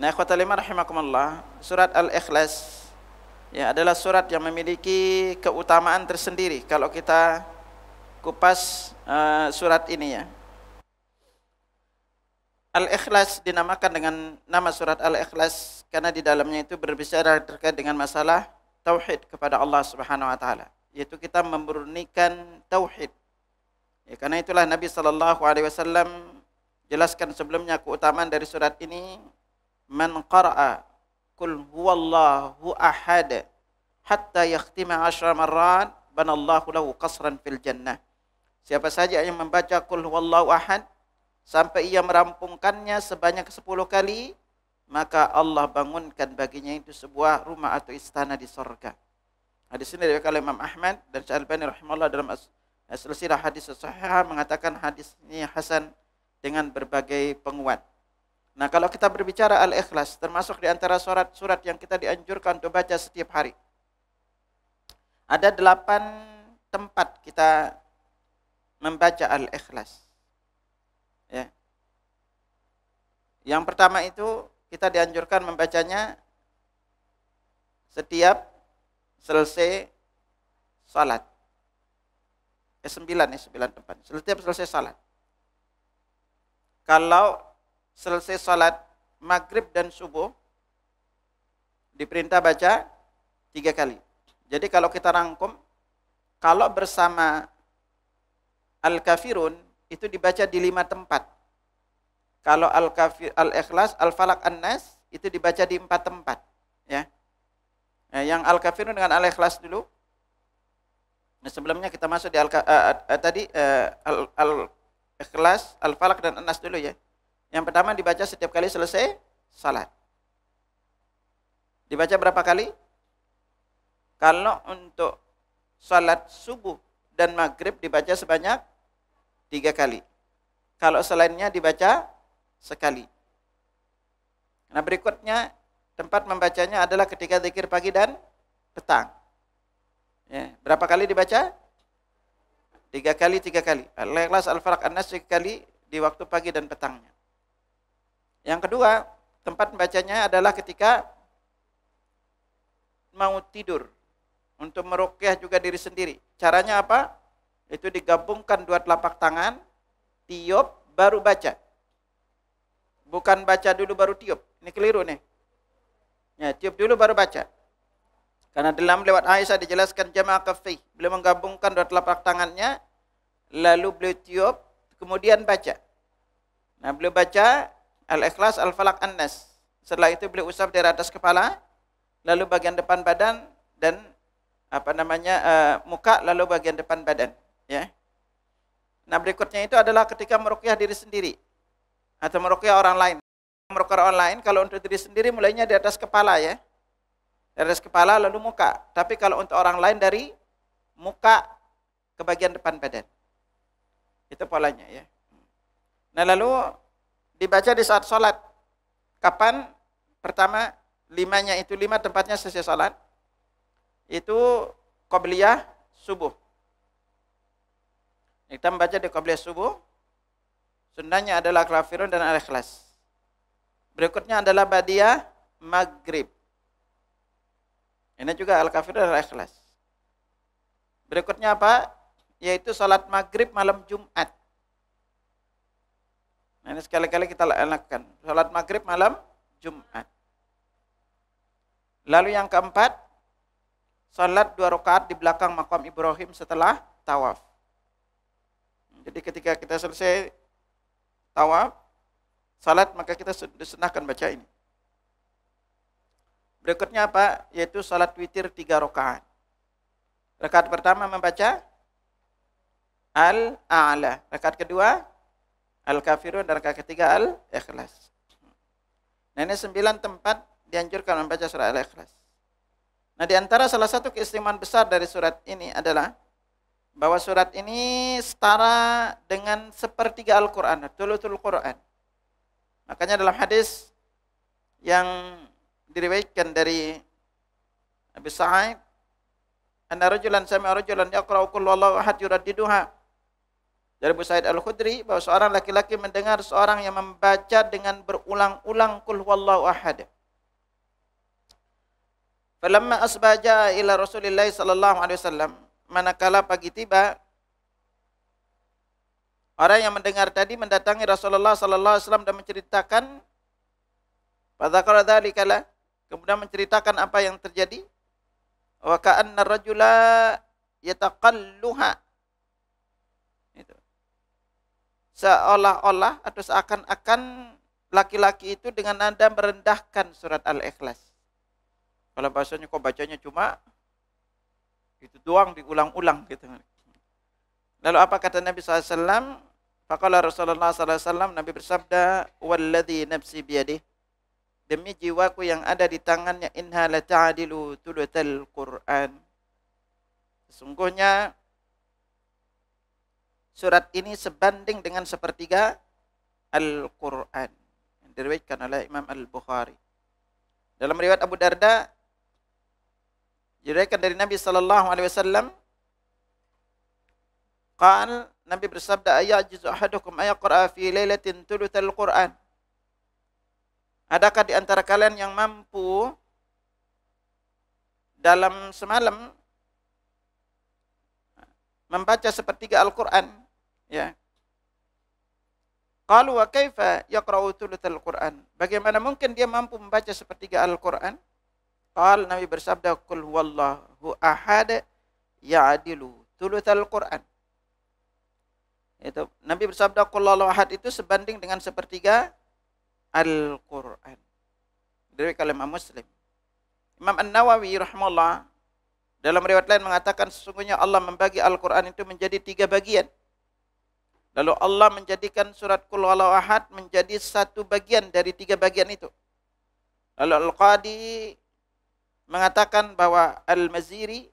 Nah, khotalima rahimakumullah, surat Al-Ikhlas ya adalah surat yang memiliki keutamaan tersendiri kalau kita kupas uh, surat ini ya. Al-Ikhlas dinamakan dengan nama surat Al-Ikhlas karena di dalamnya itu berbicara terkait dengan masalah tauhid kepada Allah Subhanahu wa taala, yaitu kita memurnikan tauhid. Ya, karena itulah Nabi Shallallahu alaihi wasallam jelaskan sebelumnya keutamaan dari surat ini man qara'a kul huwallahu ahad hatta yakhtima asyra marran banallahu lahu qasran fil jannah. Siapa saja yang membaca kul huwallahu ahad sampai ia merampungkannya sebanyak 10 kali, maka Allah bangunkan baginya itu sebuah rumah atau istana di sorga. Hadis ini dari Imam Ahmad dan Syekh Bani rahimahullah dalam silsilah hadis sahih mengatakan hadis ini hasan dengan berbagai penguat. Nah, kalau kita berbicara al-ikhlas, termasuk di antara surat-surat yang kita dianjurkan untuk baca setiap hari. Ada delapan tempat kita membaca al-ikhlas. Ya. Yang pertama itu kita dianjurkan membacanya setiap selesai salat. Eh, sembilan, eh, sembilan tempat. Setiap selesai salat. Kalau selesai salat maghrib dan subuh diperintah baca tiga kali. Jadi kalau kita rangkum, kalau bersama Al-Kafirun itu dibaca di lima tempat. Kalau Al-Kafir, Al-Ikhlas, Al-Falak, An-Nas itu dibaca di empat tempat. Ya. Nah, yang Al-Kafirun dengan Al-Ikhlas dulu. Nah, sebelumnya kita masuk di eh, eh, eh, al uh, uh, tadi uh, Al-Ikhlas, Al-Falak dan An-Nas dulu ya. Yang pertama dibaca setiap kali selesai salat. Dibaca berapa kali? Kalau untuk salat subuh dan maghrib dibaca sebanyak tiga kali. Kalau selainnya dibaca sekali. Nah berikutnya tempat membacanya adalah ketika zikir pagi dan petang. Ya, berapa kali dibaca? Tiga kali, tiga kali. Al-Ikhlas, Al-Falaq, An-Nas kali di waktu pagi dan petangnya. Yang kedua, tempat bacanya adalah ketika mau tidur untuk merukyah juga diri sendiri. Caranya apa? Itu digabungkan dua telapak tangan, tiup baru baca. Bukan baca dulu baru tiup. Ini keliru nih. Ya, tiup dulu baru baca. Karena dalam lewat Aisyah dijelaskan jamaah kafi. Beliau menggabungkan dua telapak tangannya, lalu beliau tiup, kemudian baca. Nah, beliau baca Al-Ikhlas, Al-Falaq, An-Nas. Setelah itu beliau usap dari atas kepala, lalu bagian depan badan dan apa namanya uh, muka lalu bagian depan badan, ya. Nah, berikutnya itu adalah ketika meruqyah diri sendiri atau meruqyah orang lain. Meruqyah orang lain kalau untuk diri sendiri mulainya di atas kepala ya. Dari atas kepala lalu muka. Tapi kalau untuk orang lain dari muka ke bagian depan badan. Itu polanya ya. Nah, lalu dibaca di saat sholat. Kapan? Pertama, limanya itu lima tempatnya selesai sholat. Itu qobliyah subuh. Kita membaca di qobliyah subuh. Sunnahnya adalah kafirun dan al-ikhlas. Berikutnya adalah badiah maghrib. Ini juga al-kafirun dan al-ikhlas. Berikutnya apa? Yaitu sholat maghrib malam Jumat. Nah, ini sekali-kali kita lakukan. salat maghrib malam Jumat. Lalu yang keempat, salat dua rakaat di belakang makam Ibrahim setelah tawaf. Jadi ketika kita selesai tawaf, salat maka kita disunahkan baca ini. Berikutnya apa? Yaitu salat witir tiga rakaat. Rakaat pertama membaca Al-A'la. Rakaat kedua Al-Kafirun dan rakaat ketiga Al-Ikhlas. Nah ini sembilan tempat dianjurkan membaca surat Al-Ikhlas. Nah di antara salah satu keistimewaan besar dari surat ini adalah bahwa surat ini setara dengan sepertiga Al-Quran, tulutul Quran. Makanya dalam hadis yang diriwayatkan dari Abi Sa'id, anna rajulan sami'a rajulan yaqra'u kullu Allahu ahad yuraddiduha dari Abu Said Al-Khudri bahwa seorang laki-laki mendengar seorang yang membaca dengan berulang-ulang kul huwallahu ahad. Falamma asbaja ila Rasulillah sallallahu alaihi wasallam, manakala pagi tiba orang yang mendengar tadi mendatangi Rasulullah sallallahu alaihi wasallam dan menceritakan fadzakara kala kemudian menceritakan apa yang terjadi. Wa ka'anna rajula yataqalluha seolah-olah atau seakan-akan laki-laki itu dengan nada merendahkan surat Al-Ikhlas. Kalau bahasanya kok bacanya cuma itu doang diulang-ulang gitu. Lalu apa kata Nabi SAW? Fakala Rasulullah SAW, Nabi bersabda, Walladhi nafsi biadih. Demi jiwaku yang ada di tangannya, inha la ta'adilu tulutal Qur'an. Sesungguhnya Surat ini sebanding dengan sepertiga Al-Quran. Yang diriwayatkan oleh Imam Al-Bukhari. Dalam riwayat Abu Darda, diriwayatkan dari Nabi Sallallahu Alaihi Wasallam, Qal Nabi bersabda ayajizu ahadukum ayaqra'a fi lailatin thuluthal Qur'an. Adakah di antara kalian yang mampu dalam semalam membaca sepertiga Al-Qur'an, ya. kalau wa kaifa yaqra'u thuluthal Qur'an? Bagaimana mungkin dia mampu membaca sepertiga Al-Qur'an? Qal Nabi bersabda qul huwallahu ahad ya'dilu thuluthal Qur'an. Itu Nabi bersabda qul huwallahu ahad itu sebanding dengan sepertiga Al-Qur'an. Dari kalimah Muslim. Imam An-Nawawi rahimahullah dalam riwayat lain mengatakan sesungguhnya Allah membagi Al-Quran itu menjadi tiga bagian. Lalu Allah menjadikan surat Qul Walau Ahad menjadi satu bagian dari tiga bagian itu. Lalu Al-Qadi mengatakan bahwa Al-Maziri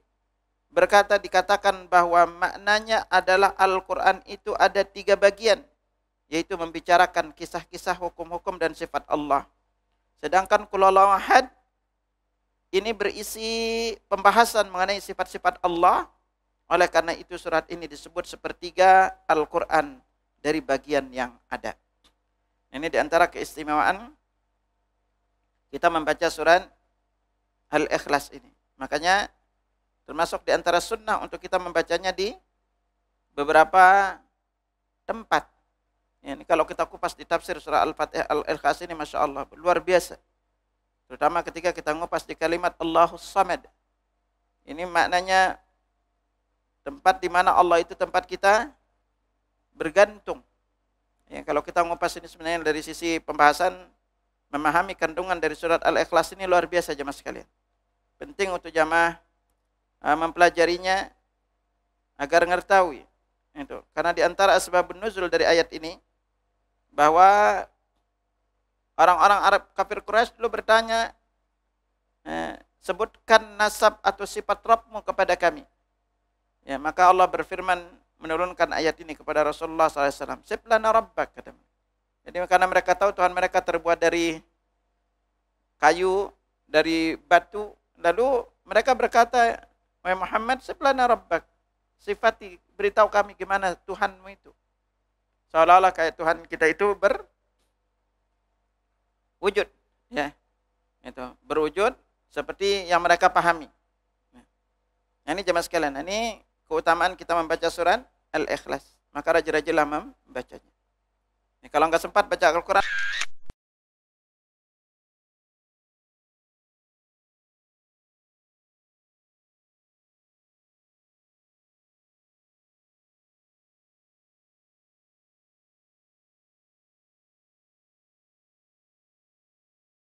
berkata dikatakan bahwa maknanya adalah Al-Quran itu ada tiga bagian. Yaitu membicarakan kisah-kisah hukum-hukum dan sifat Allah. Sedangkan Qul Ahad ini berisi pembahasan mengenai sifat-sifat Allah. Oleh karena itu surat ini disebut sepertiga Al-Quran dari bagian yang ada. Ini diantara keistimewaan kita membaca surat Al-Ikhlas ini. Makanya termasuk diantara sunnah untuk kita membacanya di beberapa tempat. Ini kalau kita kupas di tafsir surah Al-Fatihah Al-Ikhlas ini Masya Allah luar biasa. Terutama ketika kita ngupas di kalimat Allahus Samad. Ini maknanya tempat di mana Allah itu tempat kita bergantung. Ya, kalau kita ngupas ini sebenarnya dari sisi pembahasan memahami kandungan dari surat Al-Ikhlas ini luar biasa jemaah sekalian. Penting untuk jamaah eh, mempelajarinya agar mengetahui itu. Karena di antara asbabun nuzul dari ayat ini bahwa Orang-orang Arab kafir Quraisy dulu bertanya, eh, sebutkan nasab atau sifat Rabbmu kepada kami. Ya, maka Allah berfirman menurunkan ayat ini kepada Rasulullah SAW. Siblana Rabbak, kata Jadi karena mereka tahu Tuhan mereka terbuat dari kayu, dari batu. Lalu mereka berkata, Wahai Muhammad, siblana Rabbak. Sifati, beritahu kami gimana Tuhanmu itu. Seolah-olah kayak Tuhan kita itu ber, wujud ya itu berwujud seperti yang mereka pahami nah, ini jemaah sekalian nah, ini keutamaan kita membaca surat al-ikhlas maka raja-raja lama membacanya Ini kalau nggak sempat baca Al-Quran